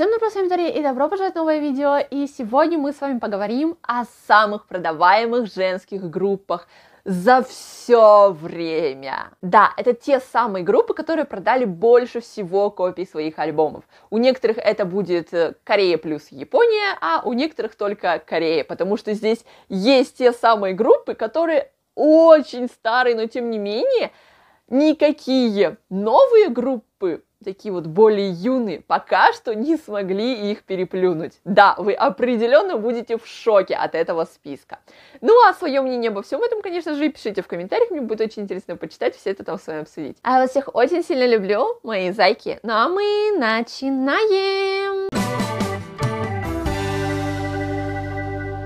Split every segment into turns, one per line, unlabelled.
Всем добро, с вами Дарья, и добро пожаловать в новое видео, и сегодня мы с вами поговорим о самых продаваемых женских группах за все время. Да, это те самые группы, которые продали больше всего копий своих альбомов. У некоторых это будет э, Корея плюс Япония, а у некоторых только Корея, потому что здесь есть те самые группы, которые очень старые, но тем не менее никакие новые группы такие вот более юные, пока что не смогли их переплюнуть. Да, вы определенно будете в шоке от этого списка. Ну а свое мнение обо всем этом, конечно же, пишите в комментариях, мне будет очень интересно почитать, все это там с вами обсудить. А я вас всех очень сильно люблю, мои зайки. Ну а мы начинаем!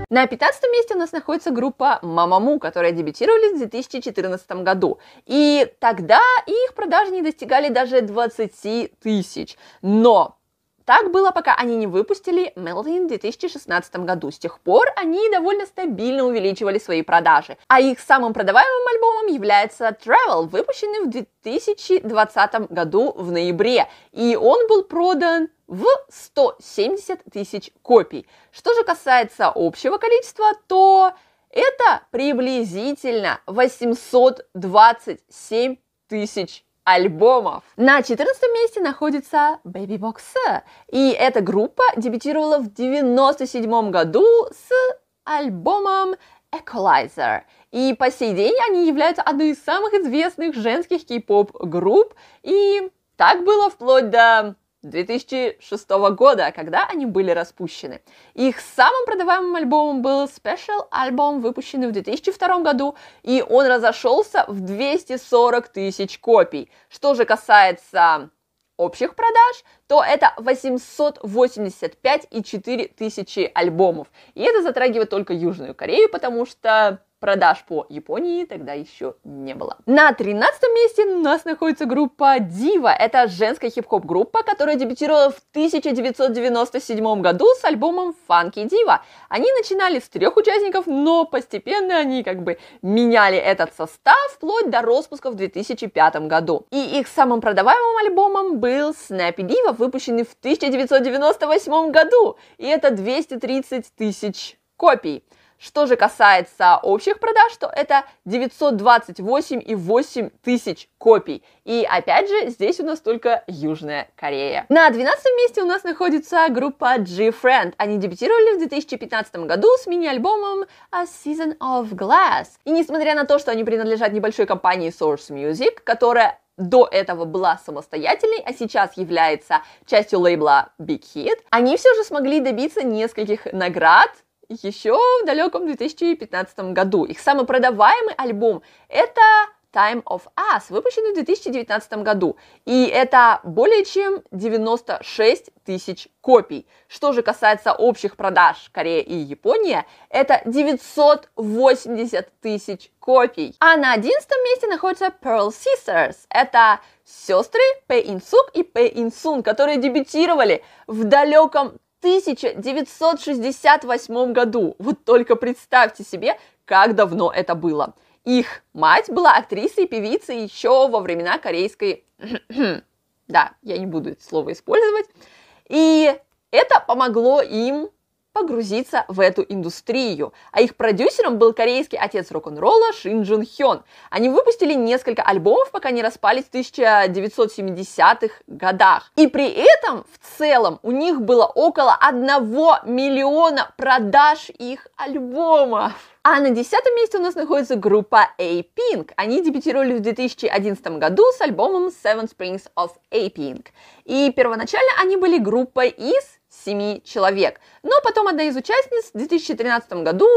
На 15 месте у нас находится группа «Мамаму», которая дебютировали в 2014 году. И тогда их продажи не достигали даже 20 тысяч. Но так было, пока они не выпустили Melting в 2016 году. С тех пор они довольно стабильно увеличивали свои продажи. А их самым продаваемым альбомом является Travel, выпущенный в 2020 году в ноябре. И он был продан в 170 тысяч копий. Что же касается общего количества, то это приблизительно 827 тысяч альбомов. На 14 месте находится Baby Box. И эта группа дебютировала в 97 году с альбомом Equalizer. И по сей день они являются одной из самых известных женских кей-поп групп. И так было вплоть до 2006 года, когда они были распущены. Их самым продаваемым альбомом был Special альбом, выпущенный в 2002 году, и он разошелся в 240 тысяч копий. Что же касается общих продаж, то это 885 и 4 тысячи альбомов. И это затрагивает только Южную Корею, потому что продаж по Японии тогда еще не было. На 13 месте у нас находится группа Дива. Это женская хип-хоп группа, которая дебютировала в 1997 году с альбомом Funky Diva. Они начинали с трех участников, но постепенно они как бы меняли этот состав вплоть до распуска в 2005 году. И их самым продаваемым альбомом был Snappy Diva, выпущенный в 1998 году. И это 230 тысяч копий. Что же касается общих продаж, то это 928,8 тысяч копий. И опять же, здесь у нас только Южная Корея. На 12 месте у нас находится группа G-Friend. Они дебютировали в 2015 году с мини-альбомом A Season of Glass. И несмотря на то, что они принадлежат небольшой компании Source Music, которая до этого была самостоятельной, а сейчас является частью лейбла Big Hit, они все же смогли добиться нескольких наград, еще в далеком 2015 году. Их самый продаваемый альбом – это Time of Us, выпущенный в 2019 году. И это более чем 96 тысяч копий. Что же касается общих продаж Корея и Япония, это 980 тысяч копий. А на 11 месте находится Pearl Sisters. Это сестры Пэ Инсук и Пэ Инсун, которые дебютировали в далеком 1968 году. Вот только представьте себе, как давно это было. Их мать была актрисой и певицей еще во времена корейской... да, я не буду это слово использовать. И это помогло им погрузиться в эту индустрию. А их продюсером был корейский отец рок-н-ролла Шин Джун Хён. Они выпустили несколько альбомов, пока не распались в 1970-х годах. И при этом в целом у них было около 1 миллиона продаж их альбомов. А на десятом месте у нас находится группа A-Pink. Они дебютировали в 2011 году с альбомом Seven Springs of A-Pink. И первоначально они были группой из семи человек. Но потом одна из участниц в 2013 году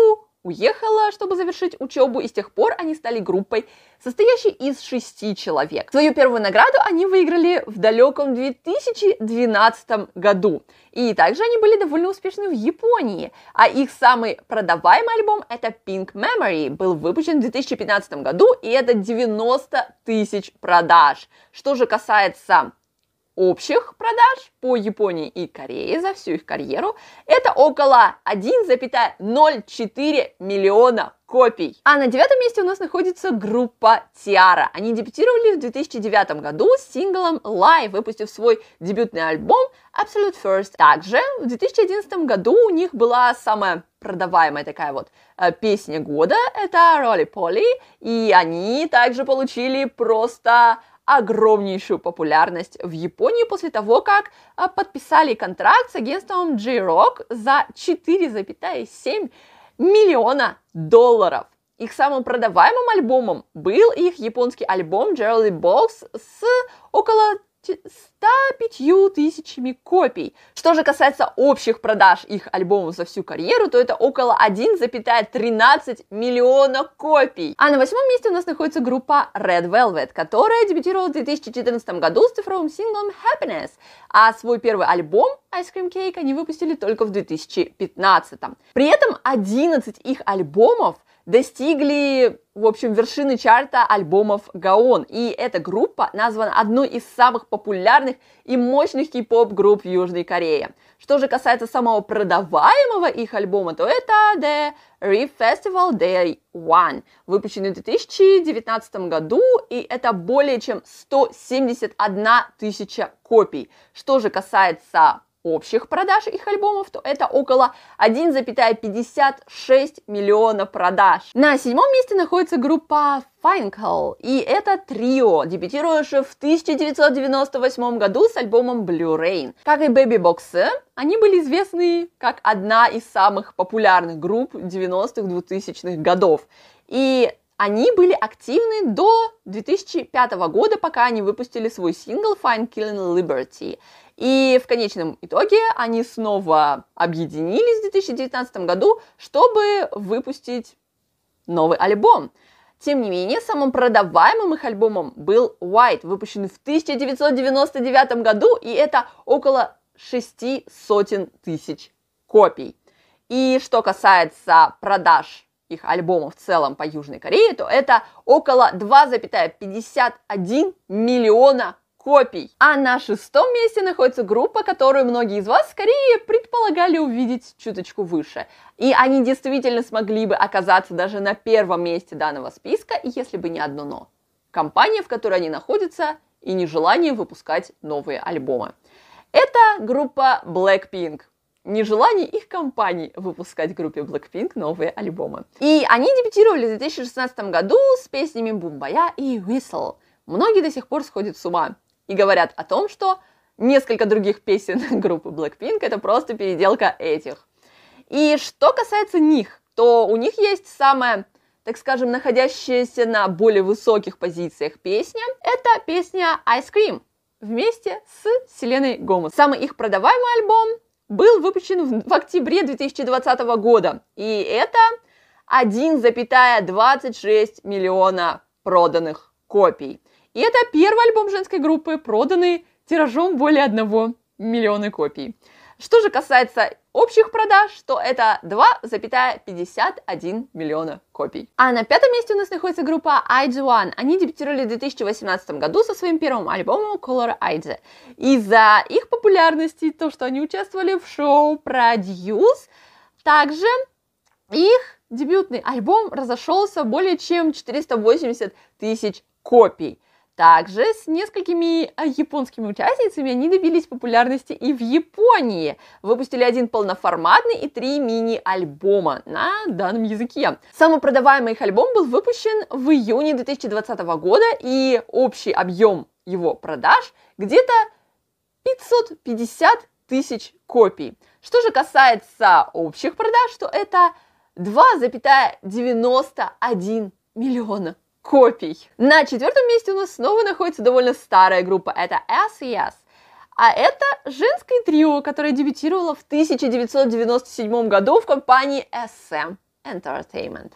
уехала, чтобы завершить учебу, и с тех пор они стали группой, состоящей из шести человек. Свою первую награду они выиграли в далеком 2012 году. И также они были довольно успешны в Японии, а их самый продаваемый альбом это Pink Memory, был выпущен в 2015 году, и это 90 тысяч продаж. Что же касается общих продаж по Японии и Корее за всю их карьеру это около 1,04 миллиона копий. А на девятом месте у нас находится группа Тиара. Они дебютировали в 2009 году с синглом Live, выпустив свой дебютный альбом Absolute First. Также в 2011 году у них была самая продаваемая такая вот э, песня года, это Роли Поли, и они также получили просто огромнейшую популярность в Японии после того, как а, подписали контракт с агентством J-Rock за 4,7 миллиона долларов. Их самым продаваемым альбомом был их японский альбом Jelly Box с около 105 тысячами копий. Что же касается общих продаж их альбомов за всю карьеру, то это около 1,13 миллиона копий. А на восьмом месте у нас находится группа Red Velvet, которая дебютировала в 2014 году с цифровым синглом Happiness, а свой первый альбом Ice Cream Cake они выпустили только в 2015. При этом 11 их альбомов достигли, в общем, вершины чарта альбомов Гаон. И эта группа названа одной из самых популярных и мощных кей-поп групп Южной Кореи. Что же касается самого продаваемого их альбома, то это The Reef Festival Day One, выпущенный в 2019 году, и это более чем 171 тысяча копий. Что же касается общих продаж их альбомов, то это около 1,56 миллионов продаж. На седьмом месте находится группа Файнкл, и это трио, дебютировавшее в 1998 году с альбомом Blue Rain. Как и Baby Box, они были известны как одна из самых популярных групп 90-х, 2000-х годов. И они были активны до 2005 года, пока они выпустили свой сингл Fine Killing Liberty. И в конечном итоге они снова объединились в 2019 году, чтобы выпустить новый альбом. Тем не менее, самым продаваемым их альбомом был White, выпущенный в 1999 году, и это около шести сотен тысяч копий. И что касается продаж их альбомов в целом по Южной Корее, то это около 2,51 миллиона копий. А на шестом месте находится группа, которую многие из вас скорее предполагали увидеть чуточку выше. И они действительно смогли бы оказаться даже на первом месте данного списка, если бы не одно «но». Компания, в которой они находятся, и нежелание выпускать новые альбомы. Это группа Blackpink нежелание их компаний выпускать группе Blackpink новые альбомы. И они дебютировали в 2016 году с песнями «Бумбая» и «Whistle». Многие до сих пор сходят с ума и говорят о том, что несколько других песен группы Blackpink это просто переделка этих. И что касается них, то у них есть самая, так скажем, находящаяся на более высоких позициях песня. Это песня Ice Cream вместе с Селеной Гомес. Самый их продаваемый альбом был выпущен в, в октябре 2020 года. И это 1,26 миллиона проданных копий. И это первый альбом женской группы, проданный тиражом более 1 миллиона копий. Что же касается общих продаж, то это 2,51 миллиона копий. А на пятом месте у нас находится группа ig One. Они дебютировали в 2018 году со своим первым альбомом Color IG. Из-за их популярности и то, что они участвовали в шоу Produce, также их дебютный альбом разошелся более чем 480 тысяч копий. Также с несколькими а, японскими участницами они добились популярности и в Японии. Выпустили один полноформатный и три мини-альбома на данном языке. Самый продаваемый их альбом был выпущен в июне 2020 года, и общий объем его продаж где-то 550 тысяч копий. Что же касается общих продаж, то это 2,91 миллиона копий. На четвертом месте у нас снова находится довольно старая группа, это S.E.S. А это женское трио, которое дебютировало в 1997 году в компании SM Entertainment.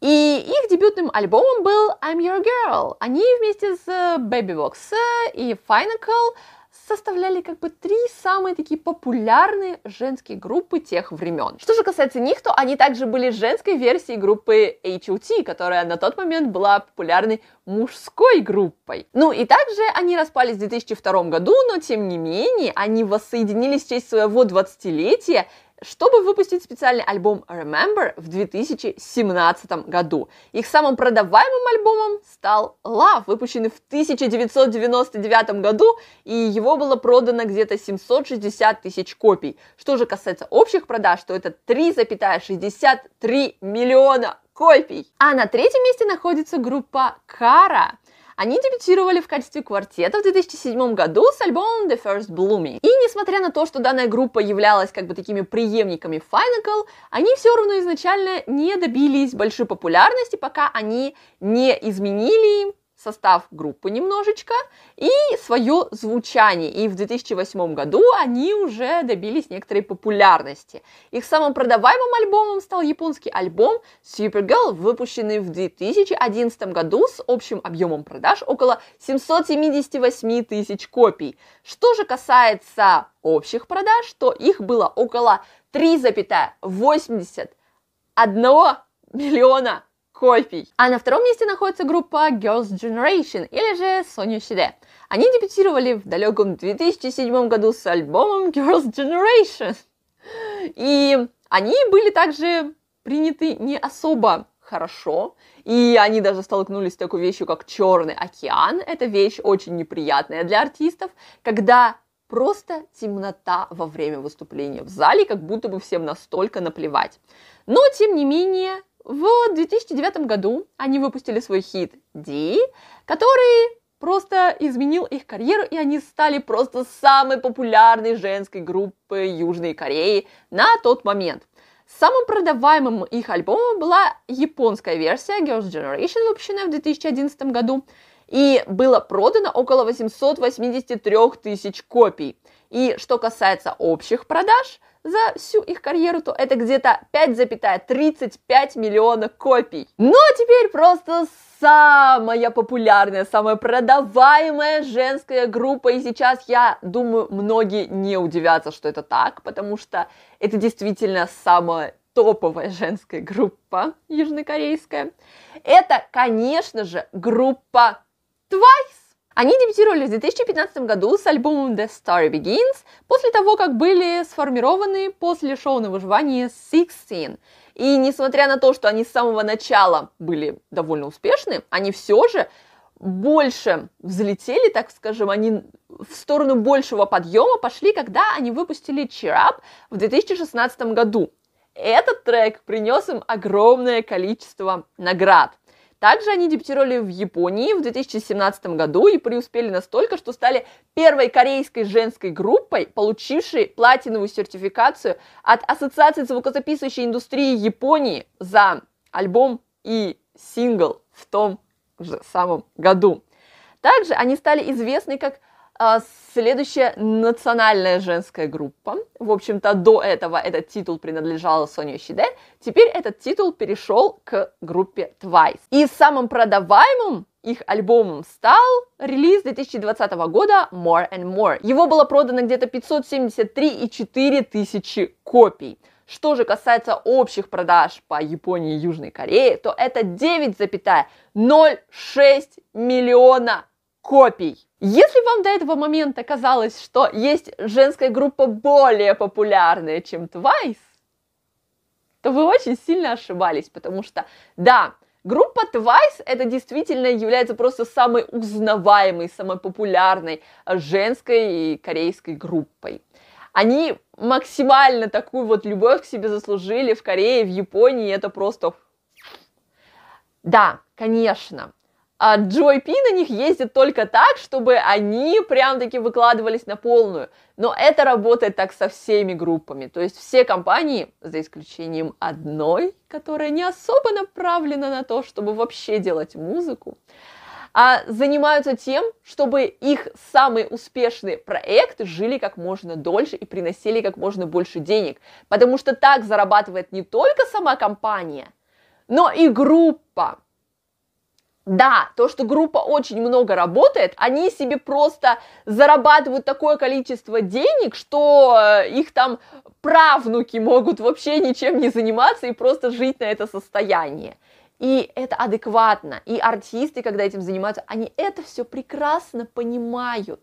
И их дебютным альбомом был I'm Your Girl. Они вместе с Babybox и Finacle составляли как бы три самые такие популярные женские группы тех времен. Что же касается них, то они также были женской версией группы H.O.T., которая на тот момент была популярной мужской группой. Ну и также они распались в 2002 году, но тем не менее они воссоединились в честь своего 20-летия чтобы выпустить специальный альбом Remember в 2017 году. Их самым продаваемым альбомом стал Love, выпущенный в 1999 году, и его было продано где-то 760 тысяч копий. Что же касается общих продаж, то это 3,63 миллиона копий. А на третьем месте находится группа Кара. Они дебютировали в качестве квартета в 2007 году с альбомом The First Blooming. И несмотря на то, что данная группа являлась как бы такими преемниками Finacle, они все равно изначально не добились большой популярности, пока они не изменили состав группы немножечко и свое звучание. И в 2008 году они уже добились некоторой популярности. Их самым продаваемым альбомом стал японский альбом Supergirl, выпущенный в 2011 году с общим объемом продаж около 778 тысяч копий. Что же касается общих продаж, то их было около 3,81 миллиона Кофей. А на втором месте находится группа Girls Generation, или же Соня Шиде. Они дебютировали в далеком 2007 году с альбомом Girls Generation. И они были также приняты не особо хорошо, и они даже столкнулись с такой вещью, как Черный океан. Это вещь очень неприятная для артистов, когда просто темнота во время выступления в зале, как будто бы всем настолько наплевать. Но, тем не менее, в 2009 году они выпустили свой хит "D", который просто изменил их карьеру, и они стали просто самой популярной женской группой Южной Кореи на тот момент. Самым продаваемым их альбомом была японская версия Girls' Generation, выпущенная в 2011 году, и было продано около 883 тысяч копий. И что касается общих продаж, за всю их карьеру, то это где-то 5,35 миллиона копий. Ну а теперь просто самая популярная, самая продаваемая женская группа. И сейчас, я думаю, многие не удивятся, что это так, потому что это действительно самая топовая женская группа южнокорейская. Это, конечно же, группа Twice. Они дебютировали в 2015 году с альбомом The Story Begins, после того, как были сформированы после шоу на выживание Sixteen. И несмотря на то, что они с самого начала были довольно успешны, они все же больше взлетели, так скажем, они в сторону большего подъема пошли, когда они выпустили Cheer Up в 2016 году. Этот трек принес им огромное количество наград. Также они дебютировали в Японии в 2017 году и преуспели настолько, что стали первой корейской женской группой, получившей платиновую сертификацию от Ассоциации звукозаписывающей индустрии Японии за альбом и сингл в том же самом году. Также они стали известны как а, следующая национальная женская группа. В общем-то, до этого этот титул принадлежал Соне Щиде. Теперь этот титул перешел к группе Twice. И самым продаваемым их альбомом стал релиз 2020 года More and More. Его было продано где-то 573,4 тысячи копий. Что же касается общих продаж по Японии и Южной Корее, то это 9,06 миллиона копий. Если вам до этого момента казалось, что есть женская группа более популярная, чем Twice, то вы очень сильно ошибались, потому что, да, Группа Twice это действительно является просто самой узнаваемой, самой популярной женской и корейской группой. Они максимально такую вот любовь к себе заслужили в Корее, в Японии, это просто... Да, конечно, а Джой Пи на них ездит только так, чтобы они прям-таки выкладывались на полную. Но это работает так со всеми группами. То есть все компании, за исключением одной, которая не особо направлена на то, чтобы вообще делать музыку, а занимаются тем, чтобы их самые успешные проекты жили как можно дольше и приносили как можно больше денег. Потому что так зарабатывает не только сама компания, но и группа. Да, то, что группа очень много работает, они себе просто зарабатывают такое количество денег, что э, их там правнуки могут вообще ничем не заниматься и просто жить на это состояние. И это адекватно. И артисты, когда этим занимаются, они это все прекрасно понимают.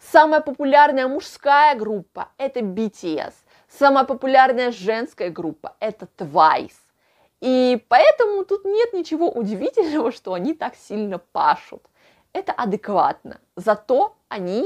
Самая популярная мужская группа – это BTS. Самая популярная женская группа – это Twice. И поэтому тут нет ничего удивительного, что они так сильно пашут. Это адекватно. Зато они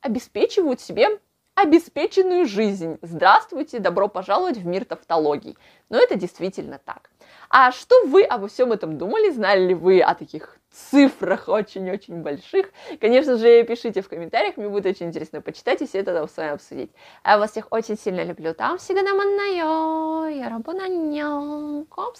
обеспечивают себе обеспеченную жизнь. Здравствуйте, добро пожаловать в мир тавтологий. Но это действительно так. А что вы обо всем этом думали? Знали ли вы о таких цифрах очень-очень больших. Конечно же, пишите в комментариях, мне будет очень интересно почитать и все это с вами обсудить. А вас всех очень сильно люблю. Там всегда маннаю, я работаю на нем, коп